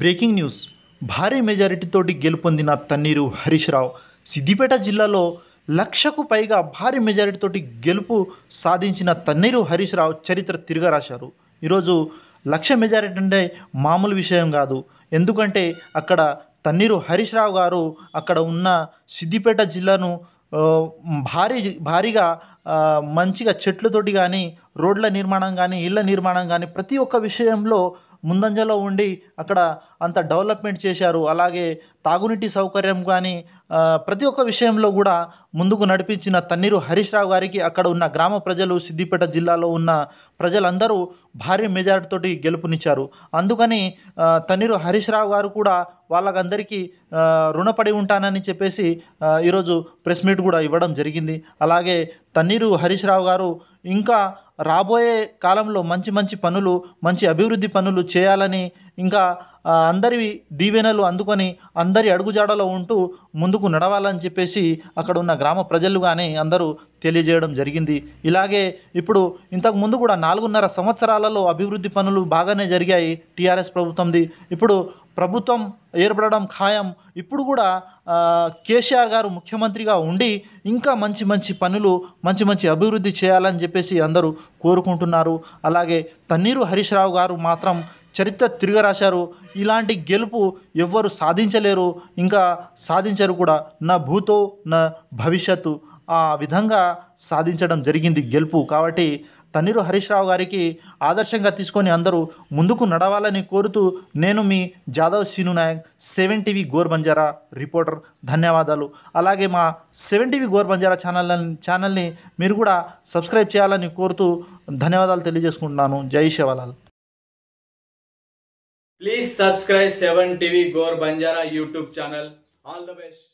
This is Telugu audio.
బ్రేకింగ్ న్యూస్ భారీ మెజారిటీతోటి గెలుపొందిన తన్నీరు హరీష్ రావు సిద్దిపేట జిల్లాలో లక్షకు పైగా భారీ మెజారిటీతోటి గెలుపు సాధించిన తన్నీరు హరీష్ రావు చరిత్ర తిరగరాశారు ఈరోజు లక్ష మెజారిటీ అంటే మామూలు విషయం కాదు ఎందుకంటే అక్కడ తన్నీరు హరీష్ రావు గారు అక్కడ ఉన్న సిద్దిపేట జిల్లాను భారీ భారీగా మంచిగా చెట్లతోటి కానీ రోడ్ల నిర్మాణం కానీ ఇళ్ళ నిర్మాణం కానీ ప్రతి ఒక్క విషయంలో ముందంజలో ఉండి అక్కడ అంత డెవలప్మెంట్ చేశారు అలాగే తాగునీటి సౌకర్యం కానీ ప్రతి ఒక్క విషయంలో కూడా ముందుకు నడిపించిన తన్నీరు హరీష్ రావు గారికి అక్కడ ఉన్న గ్రామ ప్రజలు సిద్దిపేట జిల్లాలో ఉన్న ప్రజలందరూ భారీ మెజార్టీతోటి గెలుపునిచ్చారు అందుకని తన్నీరు హరీష్ రావు గారు కూడా వాళ్ళకందరికీ రుణపడి ఉంటానని చెప్పేసి ఈరోజు ప్రెస్ మీట్ కూడా ఇవ్వడం జరిగింది అలాగే తన్నీరు హరీష్ రావు గారు ఇంకా రాబోయే కాలంలో మంచి మంచి పనులు మంచి అభివృద్ధి పనులు చేయాలని ఇంకా అందరి దీవెనలు అందుకొని అందరి అడుగుజాడలో ఉంటూ ముందుకు నడవాలని చెప్పేసి అక్కడ ఉన్న గ్రామ ప్రజలు కానీ అందరూ తెలియజేయడం జరిగింది ఇలాగే ఇప్పుడు ఇంతకు ముందు కూడా నాలుగున్నర సంవత్సరాలలో అభివృద్ధి పనులు బాగానే జరిగాయి టీఆర్ఎస్ ప్రభుత్వంది ఇప్పుడు ప్రభుత్వం ఏర్పడడం ఖాయం ఇప్పుడు కూడా కేసీఆర్ గారు ముఖ్యమంత్రిగా ఉండి ఇంకా మంచి మంచి పనులు మంచి మంచి అభివృద్ధి చేయాలని చెప్పేసి అందరూ కోరుకుంటున్నారు అలాగే తన్నీరు హరీష్ రావు గారు మాత్రం చరిత్ర తిరగరాశారు ఇలాంటి గెలుపు ఎవ్వరు సాధించలేరు ఇంకా సాధించరు కూడా నా భూతో నా భవిష్యత్తు ఆ విధంగా సాధించడం జరిగింది గెలుపు కాబట్టి తన్నీరు హరీష్ రావు గారికి ఆదర్శంగా తీసుకొని అందరూ ముందుకు నడవాలని కోరుతూ నేను మీ Jadhav Seenu Nayak seven TV Gor Banjara reporter ధన్యవాదాలు అలాగే మా seven TV Gor Banjara channel ఛానల్ని మీరు కూడా సబ్స్క్రైబ్ చేయాలని కోరుతూ ధన్యవాదాలు తెలియజేసుకుంటున్నాను జై Shivlal please subscribe seven TV Gor Banjara YouTube channel all the best